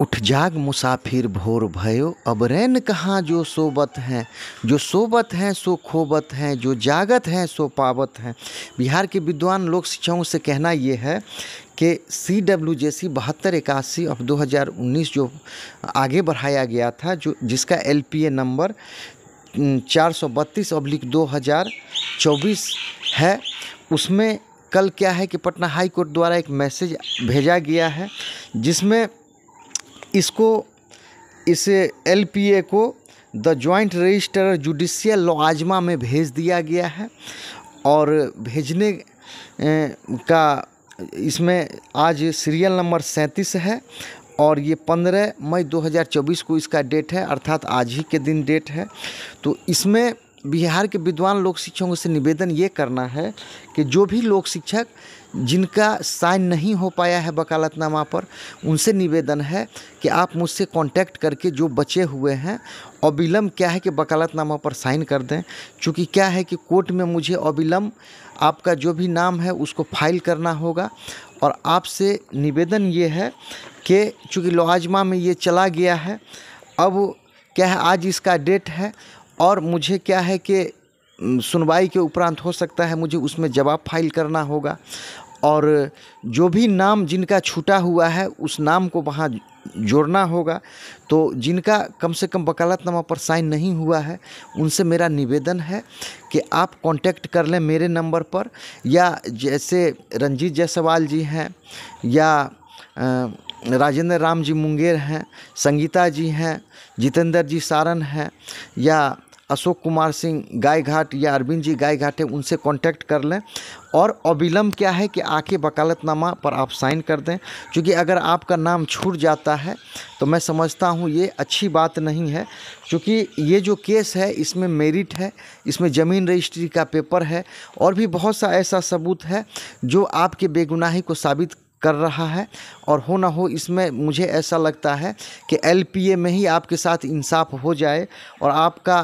उठ जाग मुसाफिर भोर भयो अब रैन कहाँ जो सोबत हैं जो सोबत हैं सो खोबत हैं जो जागत हैं सो पावत हैं बिहार के विद्वान लोक शिक्षकों से कहना ये है कि सी डब्ल्यू जे सी बहत्तर इक्यासी अब उन्नीस जो आगे बढ़ाया गया था जो जिसका एल पी ए नंबर चार सौ बत्तीस अब्लिक दो हज़ार चौबीस है उसमें कल क्या है कि पटना हाई कोर्ट द्वारा एक मैसेज भेजा गया है जिसमें इसको इस एल को द जॉइंट रजिस्टर जुडिशियल लॉजमा में भेज दिया गया है और भेजने का इसमें आज सीरियल नंबर सैंतीस है और ये पंद्रह मई 2024 को इसका डेट है अर्थात आज ही के दिन डेट है तो इसमें बिहार के विद्वान लोक शिक्षकों से निवेदन ये करना है कि जो भी लोक शिक्षक जिनका साइन नहीं हो पाया है वकालतनामा पर उनसे निवेदन है कि आप मुझसे कांटेक्ट करके जो बचे हुए हैं अविलम्ब क्या है कि वकालतनामा पर साइन कर दें क्योंकि क्या है कि कोर्ट में मुझे अविलम्ब आपका जो भी नाम है उसको फाइल करना होगा और आपसे निवेदन ये है कि चूँकि लोहाजमा में ये चला गया है अब क्या है आज इसका डेट है और मुझे क्या है कि सुनवाई के उपरांत हो सकता है मुझे उसमें जवाब फाइल करना होगा और जो भी नाम जिनका छूटा हुआ है उस नाम को वहाँ जोड़ना होगा तो जिनका कम से कम वकालतनामा पर साइन नहीं हुआ है उनसे मेरा निवेदन है कि आप कांटेक्ट कर लें मेरे नंबर पर या जैसे रंजीत जायसवाल जी हैं या राजेंद्र राम जी मुंगेर हैं संगीता जी हैं जितेंद्र जी सारन हैं या अशोक कुमार सिंह गाय घाट या अरविंद जी गाय घाट है उनसे कांटेक्ट कर लें और अविलंब क्या है कि आके वकालतनामा पर आप साइन कर दें क्योंकि अगर आपका नाम छूट जाता है तो मैं समझता हूँ ये अच्छी बात नहीं है क्योंकि ये जो केस है इसमें मेरिट है इसमें ज़मीन रजिस्ट्री का पेपर है और भी बहुत सा ऐसा सबूत है जो आपके बेगुनाही को साबित कर रहा है और हो ना हो इसमें मुझे ऐसा लगता है कि एलपीए में ही आपके साथ इंसाफ हो जाए और आपका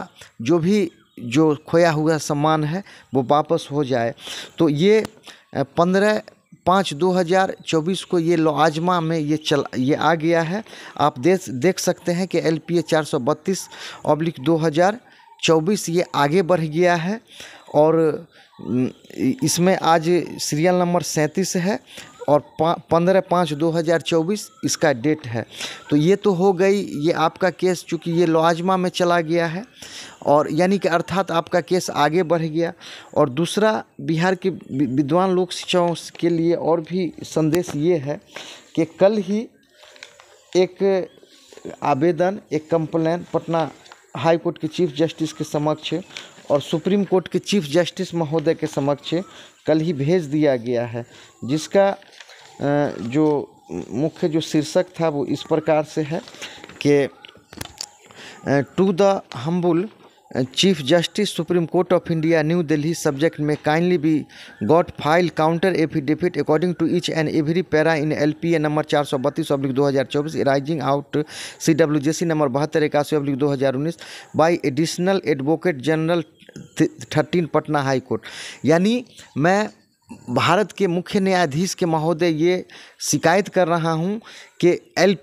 जो भी जो खोया हुआ सामान है वो वापस हो जाए तो ये पंद्रह पाँच दो हज़ार चौबीस को ये लोआजमा में ये चल ये आ गया है आप देख देख सकते हैं कि एल पी ए चार सौ बत्तीस अब्लिक दो हज़ार चौबीस ये आगे बढ़ गया है और इसमें आज सीरियल नंबर सैंतीस है और पंद्रह पाँच दो हज़ार चौबीस इसका डेट है तो ये तो हो गई ये आपका केस चूँकि ये लॉजमा में चला गया है और यानी कि अर्थात आपका केस आगे बढ़ गया और दूसरा बिहार के विद्वान लोक शिक्षाओं के लिए और भी संदेश ये है कि कल ही एक आवेदन एक कंप्लेन पटना हाई कोर्ट के चीफ जस्टिस के समक्ष और सुप्रीम कोर्ट के चीफ जस्टिस महोदय के समक्ष कल ही भेज दिया गया है जिसका जो मुख्य जो शीर्षक था वो इस प्रकार से है कि to the humble chief justice supreme court of India new Delhi subject में kindly be got file counter affidavit according to each and every para in L P A number चार सौ बत्तीस अब्लिक दो हज़ार चौबीस rising out C W J C number बहत्तर इक्यासी oblique दो हज़ार उन्नीस by additional advocate general thirteen Patna high court यानी मैं भारत के मुख्य न्यायाधीश के महोदय ये शिकायत कर रहा हूँ कि एल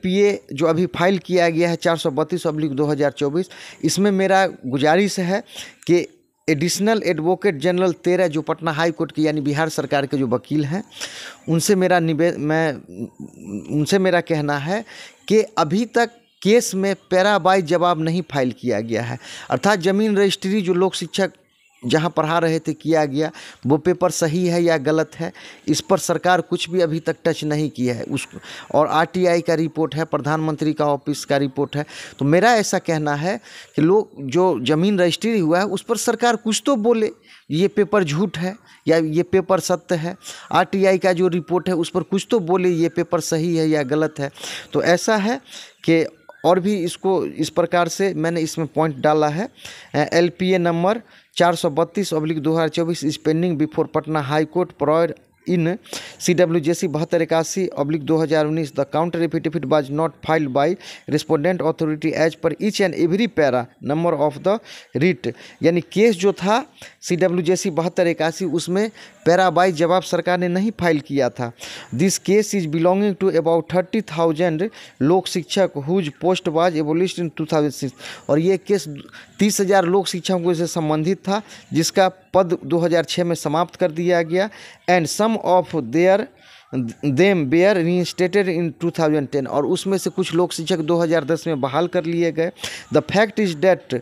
जो अभी फाइल किया गया है चार सौ बत्तीस अब्लिक दो हज़ार चौबीस इसमें मेरा गुजारिश है कि एडिशनल एडवोकेट जनरल तेरह जो पटना हाई कोर्ट के यानी बिहार सरकार के जो वकील हैं उनसे मेरा निवे मैं उनसे मेरा कहना है कि अभी तक केस में पैराबाई जवाब नहीं फाइल किया गया है अर्थात ज़मीन रजिस्ट्री जो लोक शिक्षक जहाँ पढ़ा रहे थे किया गया वो पेपर सही है या गलत है इस पर सरकार कुछ भी अभी तक टच नहीं किया है उस और आरटीआई का रिपोर्ट है प्रधानमंत्री का ऑफिस का रिपोर्ट है तो मेरा ऐसा कहना है कि लोग जो ज़मीन रजिस्ट्री हुआ है उस पर सरकार कुछ तो बोले ये पेपर झूठ है या ये पेपर सत्य है आरटीआई का जो रिपोर्ट है उस पर कुछ तो बोले ये पेपर सही है या गलत है तो ऐसा है कि और भी इसको इस प्रकार से मैंने इसमें पॉइंट डाला है एल नंबर चार सौ बत्तीस अब्लिक दो हज़ार चौबीस spending before Patna high court prior in C W J C बहत्तर इक्यासी अब्लिक दो हज़ार उन्नीस the counter affidavit was not filed by respondent authority as per each and every para number of the writ यानी केस जो था सी डब्ल्यू जे सी बहत्तर इक्यासी उसमें पैराबाइज जवाब सरकार ने नहीं फाइल किया था this case is belonging to about thirty thousand लोक शिक्षक whose post was abolished in two thousand six और ये केस तीस हज़ार लोक शिक्षकों से संबंधित था जिसका पद 2006 में समाप्त कर दिया गया and some of their them were reinstated इन 2010 और उसमें से कुछ लोग शिक्षक 2010 में बहाल कर लिए गए द फैक्ट इज़ डेट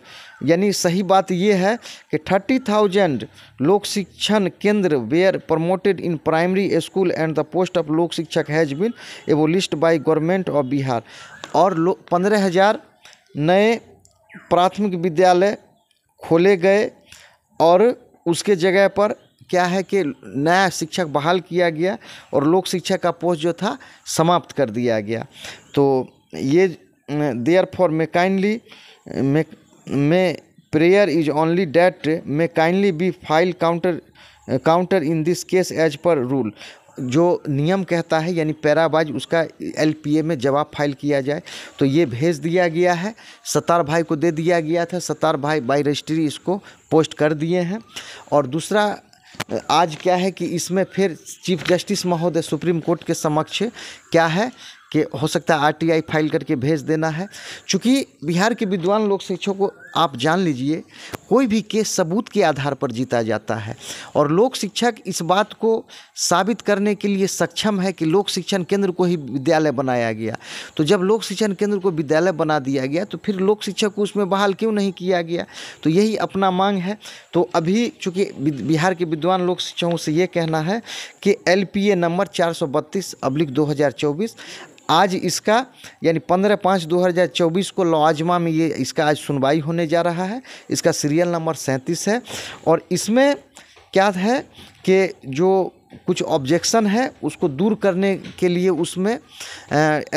यानी सही बात यह है कि थर्टी थाउजेंड लोक शिक्षण केंद्र were promoted in primary school and the post of लोक शिक्षक has been abolished by government of Bihar और लो पंद्रह हज़ार नए प्राथमिक विद्यालय खोले गए और उसके जगह पर क्या है कि नया शिक्षक बहाल किया गया और लोक शिक्षा का पोस्ट जो था समाप्त कर दिया गया तो ये therefore may kindly may may prayer is only that may kindly be file counter counter in this case as per rule जो नियम कहता है यानी पैराबाज उसका एलपीए में जवाब फाइल किया जाए तो ये भेज दिया गया है सतार भाई को दे दिया गया था सतार भाई बाई रजिस्ट्री इसको पोस्ट कर दिए हैं और दूसरा आज क्या है कि इसमें फिर चीफ जस्टिस महोदय सुप्रीम कोर्ट के समक्ष क्या है कि हो सकता है आरटीआई फाइल करके भेज देना है चूंकि बिहार के विद्वान लोग शिक्षकों को आप जान लीजिए कोई भी केस सबूत के आधार पर जीता जाता है और लोक शिक्षक इस बात को साबित करने के लिए सक्षम है कि लोक शिक्षण केंद्र को ही विद्यालय बनाया गया तो जब लोक शिक्षण केंद्र को विद्यालय बना दिया गया तो फिर लोक शिक्षक को उसमें बहाल क्यों नहीं किया गया तो यही अपना मांग है तो अभी चूँकि बिहार के विद्वान लोक शिक्षकों से ये कहना है कि एल नंबर चार सौ बत्तीस अब्लिक दो हज़ार चौबीस आज इसका यानी पंद्रह पाँच दो हज़ार चौबीस को लॉजमा में ये इसका आज सुनवाई होने होने जा रहा है इसका सीरियल नंबर सैंतीस है और इसमें क्या है कि जो कुछ ऑब्जेक्शन है उसको दूर करने के लिए उसमें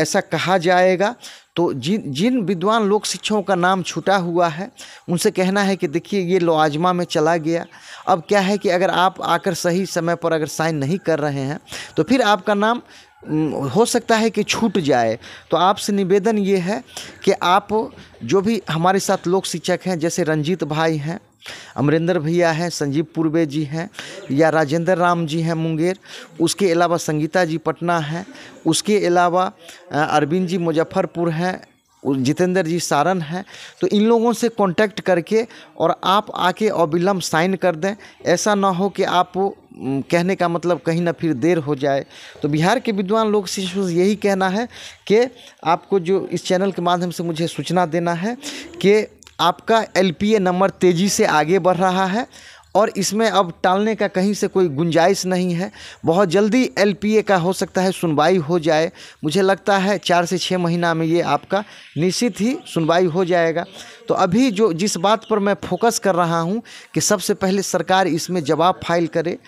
ऐसा कहा जाएगा तो जिन जिन विद्वान लोक शिक्षकों का नाम छूटा हुआ है उनसे कहना है कि देखिए ये लवाजमा में चला गया अब क्या है कि अगर आप आकर सही समय पर अगर साइन नहीं कर रहे हैं तो फिर आपका नाम हो सकता है कि छूट जाए तो आपसे निवेदन ये है कि आप जो भी हमारे साथ लोक शिक्षक हैं जैसे रंजीत भाई हैं अमरिंदर भैया हैं संजीव पूर्वे जी हैं या राजेंद्र राम जी हैं मुंगेर उसके अलावा संगीता जी पटना हैं उसके अलावा अरविंद जी मुजफ्फरपुर हैं जितेंद्र जी सारण हैं तो इन लोगों से कांटेक्ट करके और आप आके अविलम्ब साइन कर दें ऐसा ना हो कि आप कहने का मतलब कहीं ना फिर देर हो जाए तो बिहार के विद्वान लोग से यही कहना है कि आपको जो इस चैनल के माध्यम से मुझे सूचना देना है कि आपका एल नंबर तेज़ी से आगे बढ़ रहा है और इसमें अब टालने का कहीं से कोई गुंजाइश नहीं है बहुत जल्दी एल का हो सकता है सुनवाई हो जाए मुझे लगता है चार से छः महीना में ये आपका निश्चित ही सुनवाई हो जाएगा तो अभी जो जिस बात पर मैं फोकस कर रहा हूँ कि सबसे पहले सरकार इसमें जवाब फाइल करे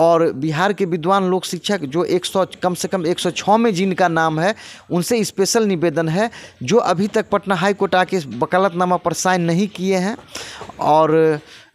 और बिहार के विद्वान लोक शिक्षक जो 100 कम से कम 106 में जिनका नाम है उनसे स्पेशल निवेदन है जो अभी तक पटना हाई कोर्ट आके वकालतनामा पर साइन नहीं किए हैं और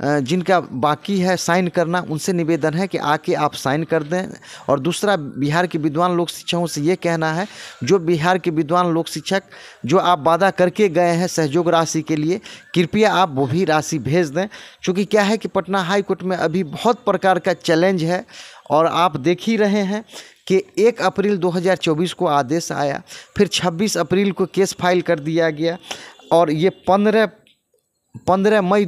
जिनका बाकी है साइन करना उनसे निवेदन है कि आके आप साइन कर दें और दूसरा बिहार के विद्वान लोक शिक्षकों से ये कहना है जो बिहार के विद्वान लोक शिक्षक जो आप वादा करके गए हैं सहयोग राशि के लिए कृपया आप वो भी राशि भेज दें चूँकि क्या है कि पटना हाई कोर्ट में अभी बहुत प्रकार का चैलेंज है और आप देख ही रहे हैं कि एक अप्रैल 2024 को आदेश आया फिर 26 अप्रैल को केस फाइल कर दिया गया और ये पंद्रह पंद्रह मई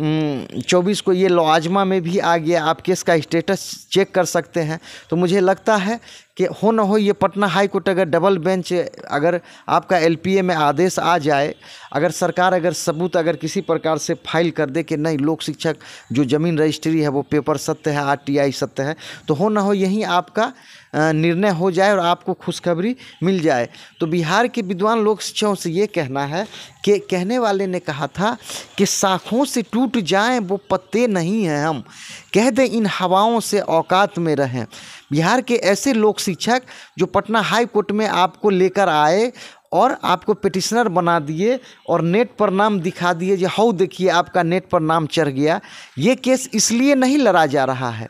हम्म, चौबीस को ये लॉजमा में भी आ गया आप केस का स्टेटस चेक कर सकते हैं तो मुझे लगता है कि हो ना हो ये पटना हाई कोर्ट अगर डबल बेंच अगर आपका एलपीए में आदेश आ जाए अगर सरकार अगर सबूत अगर किसी प्रकार से फाइल कर दे कि नहीं लोक शिक्षक जो ज़मीन रजिस्ट्री है वो पेपर सत्य है आरटीआई सत्य है तो हो ना हो यहीं आपका निर्णय हो जाए और आपको खुशखबरी मिल जाए तो बिहार के विद्वान लोग शिक्षकों से ये कहना है कि कहने वाले ने कहा था कि शाखों से टूट जाएं वो पत्ते नहीं हैं हम कह दें इन हवाओं से औकात में रहें बिहार के ऐसे लोक शिक्षक जो पटना हाई कोर्ट में आपको लेकर आए और आपको पिटिशनर बना दिए और नेट पर नाम दिखा दिए जो हाउ देखिए आपका नेट पर नाम चढ़ गया ये केस इसलिए नहीं लड़ा जा रहा है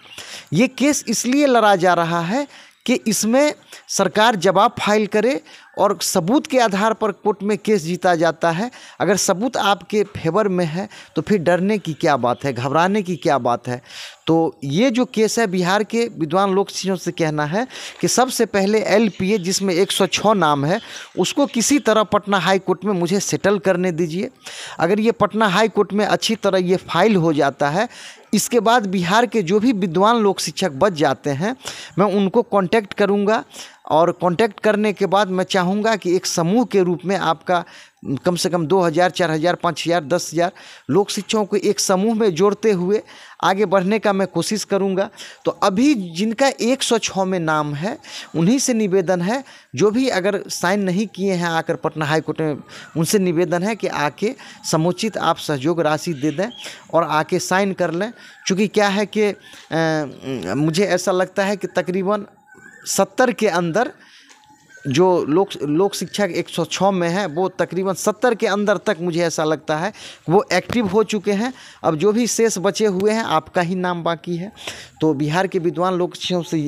ये केस इसलिए लड़ा जा रहा है कि इसमें सरकार जवाब फाइल करे और सबूत के आधार पर कोर्ट में केस जीता जाता है अगर सबूत आपके फेवर में है तो फिर डरने की क्या बात है घबराने की क्या बात है तो ये जो केस है बिहार के विद्वान लोक से कहना है कि सबसे पहले एल जिसमें 106 नाम है उसको किसी तरह पटना हाई कोर्ट में मुझे सेटल करने दीजिए अगर ये पटना हाई कोर्ट में अच्छी तरह ये फाइल हो जाता है इसके बाद बिहार के जो भी विद्वान लोक शिक्षक बच जाते हैं मैं उनको कांटेक्ट करूँगा और कांटेक्ट करने के बाद मैं चाहूँगा कि एक समूह के रूप में आपका कम से कम दो हज़ार चार हज़ार पाँच हज़ार दस हज़ार लोक शिक्षकों को एक समूह में जोड़ते हुए आगे बढ़ने का मैं कोशिश करूँगा तो अभी जिनका एक सौ छः में नाम है उन्हीं से निवेदन है जो भी अगर साइन नहीं किए हैं आकर पटना हाईकोर्ट में उनसे निवेदन है कि आके समुचित आप सहयोग राशि दे दें और आके साइन कर लें चूँकि क्या है कि आ, मुझे ऐसा लगता है कि तकरीबन सत्तर के अंदर जो लोक लोक शिक्षा एक सौ छः में है वो तकरीबन सत्तर के अंदर तक मुझे ऐसा लगता है वो एक्टिव हो चुके हैं अब जो भी शेष बचे हुए हैं आपका ही नाम बाकी है तो बिहार के विद्वान लोग से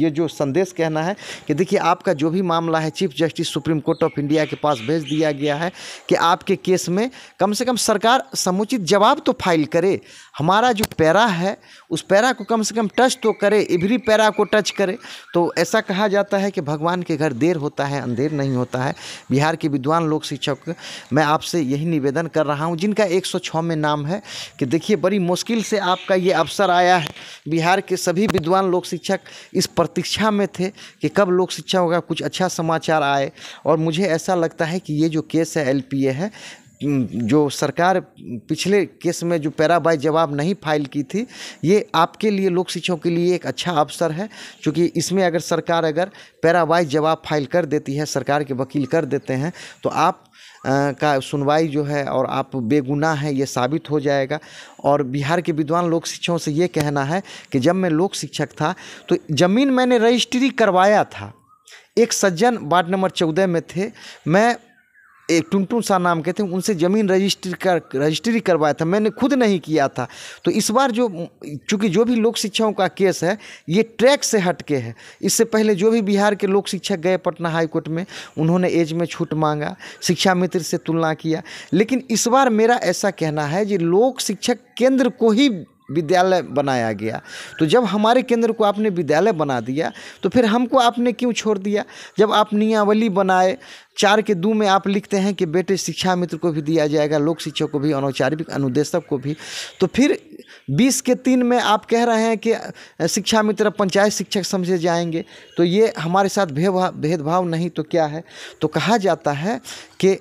ये जो संदेश कहना है कि देखिए आपका जो भी मामला है chief justice supreme court of India के पास भेज दिया गया है कि आपके केस में कम से कम सरकार समुचित जवाब तो फाइल करे हमारा जो पैरा है उस पैरा को कम से कम टच तो करे इभरी पैरा को टच करे तो ऐसा कहा जाता है कि भगवान के घर देर होता है अंधेर नहीं होता है बिहार के विद्वान लोक शिक्षक मैं आपसे यही निवेदन कर रहा हूँ जिनका एक में नाम है कि देखिए बड़ी मुश्किल से आपका ये अवसर आया है बिहार के सभी विद्वान लोक शिक्षक इस प्रतीक्षा में थे कि कब लोक शिक्षा होगा कुछ अच्छा समाचार आए और मुझे ऐसा लगता है कि ये जो केस है एलपीए है जो सरकार पिछले केस में जो पैराबाई जवाब नहीं फाइल की थी ये आपके लिए लोक शिक्षकों के लिए एक अच्छा अवसर है क्योंकि इसमें अगर सरकार अगर पैराबाई जवाब फाइल कर देती है सरकार के वकील कर देते हैं तो आप का सुनवाई जो है और आप बेगुनाह हैं ये साबित हो जाएगा और बिहार के विद्वान लोक शिक्षकों से ये कहना है कि जब मैं लोक शिक्षक था तो ज़मीन मैंने रजिस्ट्री करवाया था एक सज्जन वार्ड नंबर चौदह में थे मैं एक टुनटुन सा नाम के थे उनसे ज़मीन रजिस्ट्री कर रजिस्ट्री करवाया था मैंने खुद नहीं किया था तो इस बार जो चूँकि जो भी लोक शिक्षाओं का केस है ये ट्रैक से हट के है इससे पहले जो भी बिहार के लोक शिक्षक गए पटना हाईकोर्ट में उन्होंने एज में छूट मांगा शिक्षा मित्र से तुलना किया लेकिन इस बार मेरा ऐसा कहना है कि लोक शिक्षक केंद्र को ही विद्यालय बनाया गया तो जब हमारे केंद्र को आपने विद्यालय बना दिया तो फिर हमको आपने क्यों छोड़ दिया जब आप नियावली बनाए चार के दो में आप लिखते हैं कि बेटे शिक्षा मित्र को भी दिया जाएगा लोक शिक्षक को भी अनौपचारिक अनुदेशक को भी तो फिर बीस के तीन में आप कह रहे हैं कि शिक्षा मित्र पंचायत शिक्षक समझे जाएंगे तो ये हमारे साथ भेदभाव भेदभाव नहीं तो क्या है तो कहा जाता है कि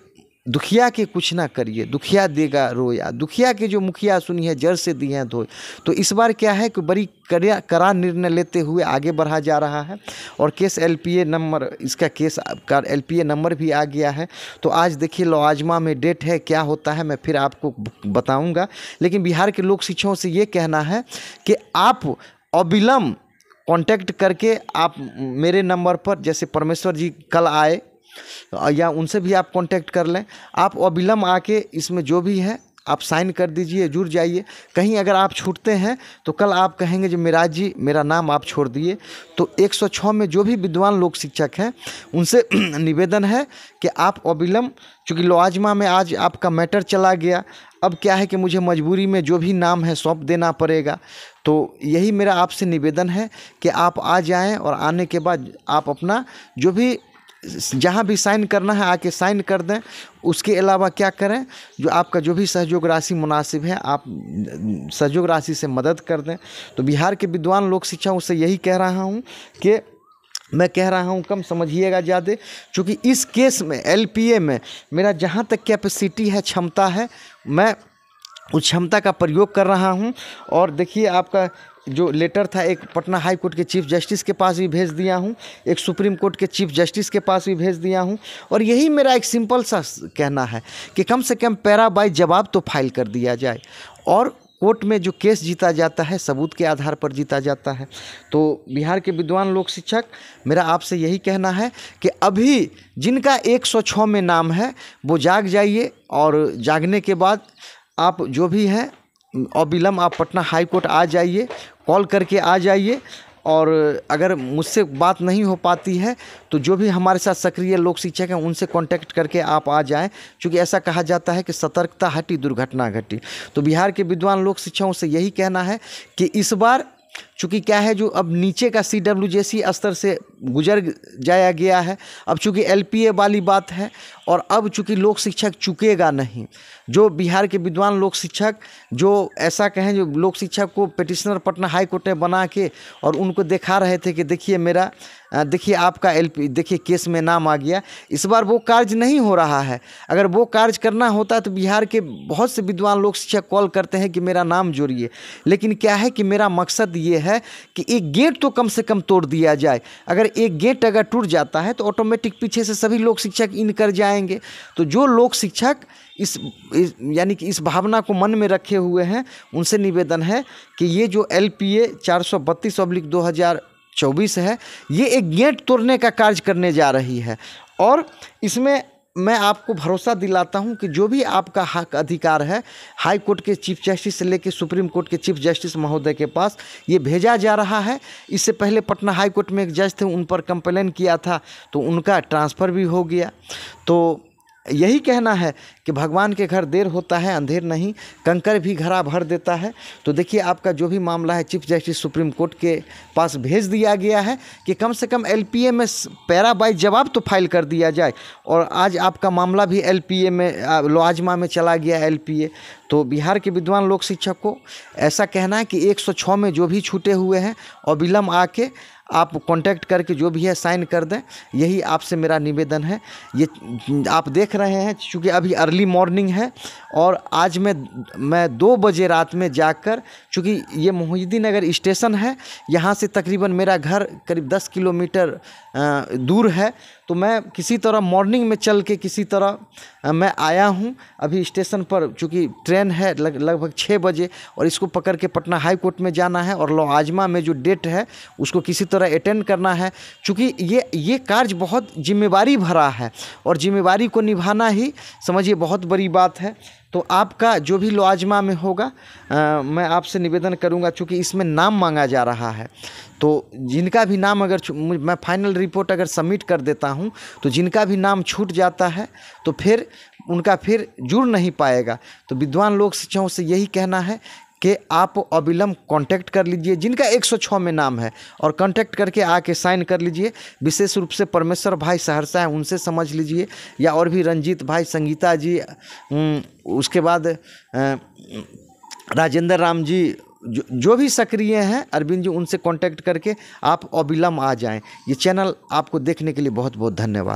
दुखिया के कुछ ना करिए दुखिया देगा रोया दुखिया के जो मुखिया सुनी है जड़ से दी हैं धोए तो इस बार क्या है कि बड़ी कड़ा करा निर्णय लेते हुए आगे बढ़ा जा रहा है और केस एलपीए नंबर इसका केस का एलपीए नंबर भी आ गया है तो आज देखिए आजमा में डेट है क्या होता है मैं फिर आपको बताऊँगा लेकिन बिहार के लोक शिक्षकों से ये कहना है कि आप अविलम्ब कॉन्टैक्ट करके आप मेरे नंबर पर जैसे परमेश्वर जी कल आए या उनसे भी आप कांटेक्ट कर लें आप अविलम्ब आके इसमें जो भी है आप साइन कर दीजिए जुड़ जाइए कहीं अगर आप छूटते हैं तो कल आप कहेंगे जो मिराज जी मेरा नाम आप छोड़ दिए तो 106 में जो भी विद्वान लोक शिक्षक हैं उनसे निवेदन है कि आप अविलम्ब चूँकि लॉजमा में आज आपका मैटर चला गया अब क्या है कि मुझे मजबूरी में जो भी नाम है सौंप देना पड़ेगा तो यही मेरा आपसे निवेदन है कि आप आ जाएं और आने के बाद आप अपना जो भी जहाँ भी साइन करना है आके साइन कर दें उसके अलावा क्या करें जो आपका जो भी सहयोग राशि मुनासिब है आप सहयोग राशि से मदद कर दें तो बिहार के विद्वान लोक शिक्षाओं से यही कह रहा हूँ कि मैं कह रहा हूँ कम समझिएगा ज़्यादा क्योंकि इस केस में एलपीए में मेरा जहाँ तक कैपेसिटी है क्षमता है मैं उस क्षमता का प्रयोग कर रहा हूँ और देखिए आपका जो लेटर था एक पटना हाई कोर्ट के चीफ जस्टिस के पास भी भेज दिया हूँ एक सुप्रीम कोर्ट के चीफ जस्टिस के पास भी भेज दिया हूँ और यही मेरा एक सिंपल सा कहना है कि कम से कम पैरा बाई जवाब तो फाइल कर दिया जाए और कोर्ट में जो केस जीता जाता है सबूत के आधार पर जीता जाता है तो बिहार के विद्वान लोक शिक्षक मेरा आपसे यही कहना है कि अभी जिनका 106 में नाम है वो जाग जाइए और जागने के बाद आप जो भी हैं अविलम्ब आप पटना हाई कोर्ट आ जाइए कॉल करके आ जाइए और अगर मुझसे बात नहीं हो पाती है तो जो भी हमारे साथ सक्रिय लोक शिक्षक हैं उनसे कांटेक्ट करके आप आ जाएं क्योंकि ऐसा कहा जाता है कि सतर्कता हटी दुर्घटना घटी तो बिहार के विद्वान लोक शिक्षकों से यही कहना है कि इस बार चूँकि क्या है जो अब नीचे का सी डब्ल्यू जे सी स्तर से गुजर जाया गया है अब चूँकि एल पी ए वाली बात है और अब चूँकि लोक शिक्षक चुकेगा नहीं जो बिहार के विद्वान लोक शिक्षक जो ऐसा कहें जो लोक शिक्षक को पिटिशनर पटना हाई कोर्ट ने बना के और उनको दिखा रहे थे कि देखिए मेरा देखिए आपका एल देखिए केस में नाम आ गया इस बार वो कार्य नहीं हो रहा है अगर वो कार्य करना होता तो बिहार के बहुत से विद्वान लोक शिक्षक कॉल करते हैं कि मेरा नाम जोड़िए लेकिन क्या है कि मेरा मकसद ये है है कि एक गेट तो कम से कम तोड़ दिया जाए अगर एक गेट अगर टूट जाता है तो ऑटोमेटिक पीछे से सभी लोग शिक्षक इन कर जाएंगे तो जो लोग शिक्षक इस, इस यानी कि इस भावना को मन में रखे हुए हैं उनसे निवेदन है कि ये जो एल पी ए चार सौ बत्तीस दो हज़ार चौबीस है ये एक गेट तोड़ने का कार्य करने जा रही है और इसमें मैं आपको भरोसा दिलाता हूं कि जो भी आपका हक अधिकार है हाई कोर्ट के चीफ जस्टिस से लेकर सुप्रीम कोर्ट के चीफ जस्टिस महोदय के पास ये भेजा जा रहा है इससे पहले पटना हाई कोर्ट में एक जज थे उन पर कंप्लेन किया था तो उनका ट्रांसफ़र भी हो गया तो यही कहना है कि भगवान के घर देर होता है अंधेर नहीं कंकर भी घरा भर देता है तो देखिए आपका जो भी मामला है चीफ जस्टिस सुप्रीम कोर्ट के पास भेज दिया गया है कि कम से कम एल में पैरा बाई जवाब तो फाइल कर दिया जाए और आज आपका मामला भी एल में लोआजमा में चला गया एल तो बिहार के विद्वान लोक शिक्षक को ऐसा कहना है कि छः में जो भी छूटे हुए हैं और विलम्ब आके आप कांटेक्ट करके जो भी है साइन कर दें यही आपसे मेरा निवेदन है ये आप देख रहे हैं चूँकि अभी अर्ली मॉर्निंग है और आज मैं मैं दो बजे रात में जाकर चूँकि ये मोहिद्दीन नगर स्टेशन है यहाँ से तकरीबन मेरा घर करीब दस किलोमीटर दूर है तो मैं किसी तरह मॉर्निंग में चल के किसी तरह मैं आया हूँ अभी स्टेशन पर चूँकि ट्रेन है लग लगभग छः बजे और इसको पकड़ के पटना हाई कोर्ट में जाना है और आजमा में जो डेट है उसको किसी तरह अटेंड करना है चूँकि ये ये कार्य बहुत जिम्मेवारी भरा है और जिम्मेवारी को निभाना ही समझिए बहुत बड़ी बात है तो आपका जो भी लॉजमा में होगा आ, मैं आपसे निवेदन करूंगा चूँकि इसमें नाम मांगा जा रहा है तो जिनका भी नाम अगर मैं फाइनल रिपोर्ट अगर सबमिट कर देता हूं तो जिनका भी नाम छूट जाता है तो फिर उनका फिर जुड़ नहीं पाएगा तो विद्वान लोग से यही कहना है कि आप अविलम्ब कांटेक्ट कर लीजिए जिनका 106 में नाम है और कांटेक्ट करके आके साइन कर लीजिए विशेष रूप से परमेश्वर भाई सहरसा है उनसे समझ लीजिए या और भी रंजीत भाई संगीता जी उसके बाद राजेंद्र राम जी जो जो भी सक्रिय हैं अरविंद जी उनसे कांटेक्ट करके आप अविलम्ब आ जाएं ये चैनल आपको देखने के लिए बहुत बहुत धन्यवाद